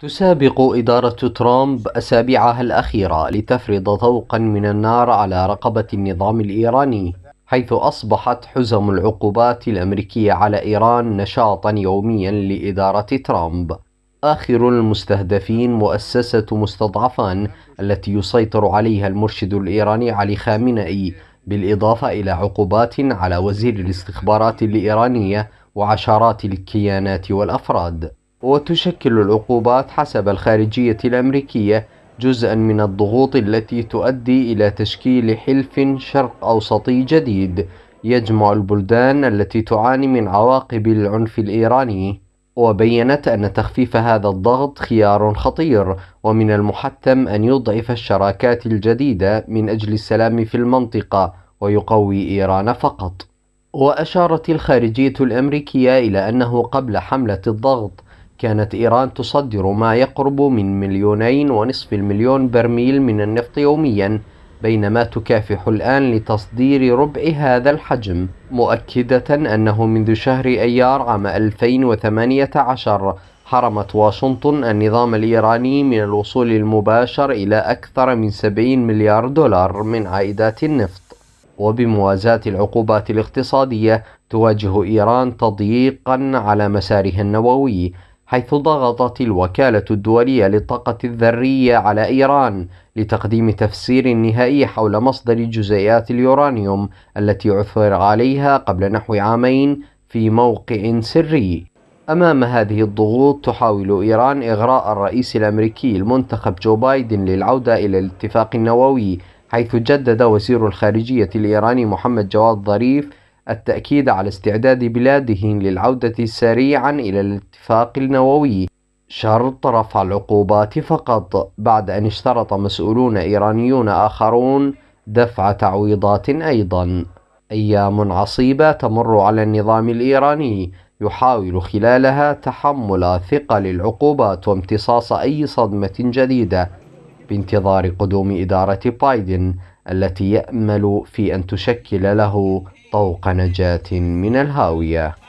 تسابق إدارة ترامب أسابيعها الأخيرة لتفرض طوقا من النار على رقبة النظام الإيراني حيث أصبحت حزم العقوبات الأمريكية على إيران نشاطا يوميا لإدارة ترامب آخر المستهدفين مؤسسة مستضعفان التي يسيطر عليها المرشد الإيراني علي خامنئي بالإضافة إلى عقوبات على وزير الاستخبارات الإيرانية وعشرات الكيانات والأفراد وتشكل العقوبات حسب الخارجية الأمريكية جزءا من الضغوط التي تؤدي إلى تشكيل حلف شرق أوسطي جديد يجمع البلدان التي تعاني من عواقب العنف الإيراني وبينت أن تخفيف هذا الضغط خيار خطير ومن المحتم أن يضعف الشراكات الجديدة من أجل السلام في المنطقة ويقوي إيران فقط وأشارت الخارجية الأمريكية إلى أنه قبل حملة الضغط كانت إيران تصدر ما يقرب من مليونين ونصف المليون برميل من النفط يومياً بينما تكافح الآن لتصدير ربع هذا الحجم مؤكدة أنه منذ شهر أيار عام 2018 حرمت واشنطن النظام الإيراني من الوصول المباشر إلى أكثر من 70 مليار دولار من عائدات النفط وبموازاة العقوبات الاقتصادية تواجه إيران تضييقا على مسارها النووي حيث ضغطت الوكالة الدولية للطاقة الذرية على إيران لتقديم تفسير نهائي حول مصدر جزيئات اليورانيوم التي عثر عليها قبل نحو عامين في موقع سري أمام هذه الضغوط تحاول إيران إغراء الرئيس الأمريكي المنتخب جو بايدن للعودة إلى الاتفاق النووي حيث جدد وزير الخارجية الإيراني محمد جواد ظريف التأكيد على استعداد بلاده للعودة سريعا إلى الاتفاق النووي شرط رفع العقوبات فقط بعد أن اشترط مسؤولون إيرانيون آخرون دفع تعويضات أيضا أيام عصيبة تمر على النظام الإيراني يحاول خلالها تحمل ثقل العقوبات وامتصاص أي صدمة جديدة بانتظار قدوم إدارة بايدن التي يأمل في أن تشكل له طوق نجاة من الهاوية